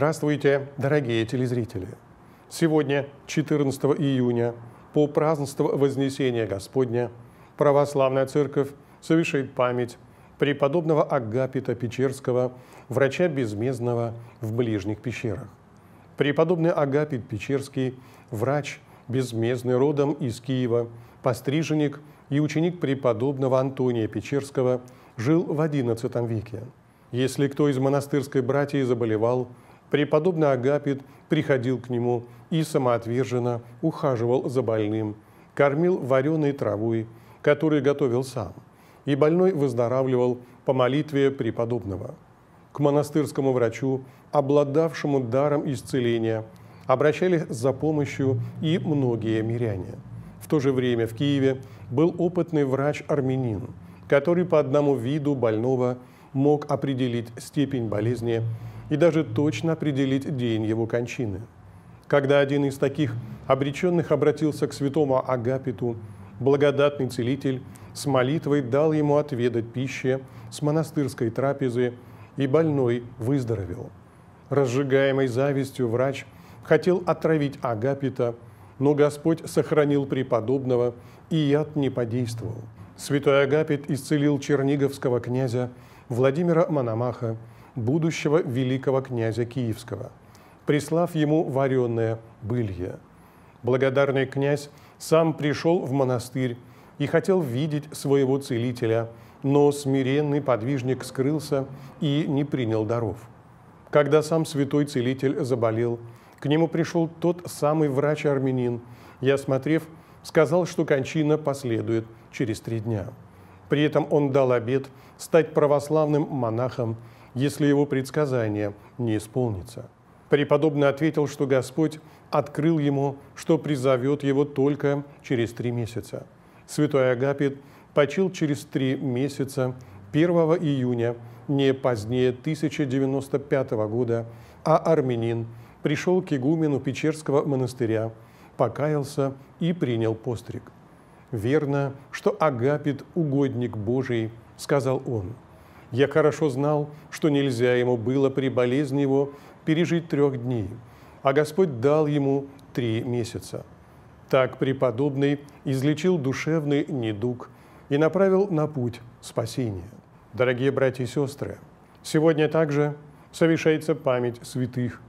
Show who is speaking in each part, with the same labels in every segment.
Speaker 1: Здравствуйте, дорогие телезрители! Сегодня, 14 июня, по празднеству Вознесения Господня, Православная Церковь совершит память преподобного Агапита Печерского, врача безмездного в ближних пещерах. Преподобный Агапит Печерский, врач безмездный родом из Киева, постриженник и ученик преподобного Антония Печерского, жил в XI веке. Если кто из монастырской братьи заболевал – Преподобный Агапит приходил к нему и самоотверженно ухаживал за больным, кормил вареной травой, которую готовил сам, и больной выздоравливал по молитве преподобного. К монастырскому врачу, обладавшему даром исцеления, обращались за помощью и многие миряне. В то же время в Киеве был опытный врач-армянин, который по одному виду больного – мог определить степень болезни и даже точно определить день его кончины. Когда один из таких обреченных обратился к святому Агапиту, благодатный целитель с молитвой дал ему отведать пищи с монастырской трапезы, и больной выздоровел. Разжигаемой завистью врач хотел отравить Агапита, но Господь сохранил преподобного, и яд не подействовал. Святой Агапит исцелил черниговского князя – Владимира Мономаха, будущего великого князя Киевского, прислав ему вареное былье. Благодарный князь сам пришел в монастырь и хотел видеть своего целителя, но смиренный подвижник скрылся и не принял даров. Когда сам святой целитель заболел, к нему пришел тот самый врач-армянин. Я, смотрев, сказал, что кончина последует через три дня. При этом он дал обет стать православным монахом, если его предсказание не исполнится. Преподобный ответил, что Господь открыл ему, что призовет его только через три месяца. Святой Агапит почил через три месяца 1 июня, не позднее 1095 года, а армянин пришел к игумену Печерского монастыря, покаялся и принял постриг верно, что Агапит – угодник Божий», – сказал он. «Я хорошо знал, что нельзя ему было при болезни его пережить трех дней, а Господь дал ему три месяца». Так преподобный излечил душевный недуг и направил на путь спасения. Дорогие братья и сестры, сегодня также совершается память святых,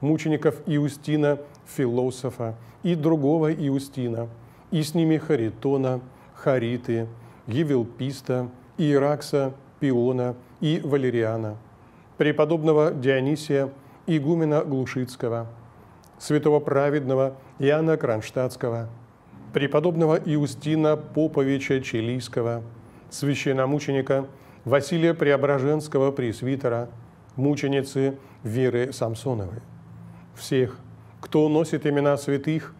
Speaker 1: мучеников Иустина, философа, и другого Иустина – и с ними Харитона, Хариты, Евелписта, Иеракса, Пиона и Валериана, преподобного Дионисия, игумена Глушицкого, святого праведного Иоанна Кронштадтского, преподобного Иустина Поповича Чилийского, священномученика Василия Преображенского пресвитера, мученицы Веры Самсоновой. Всех, кто носит имена святых –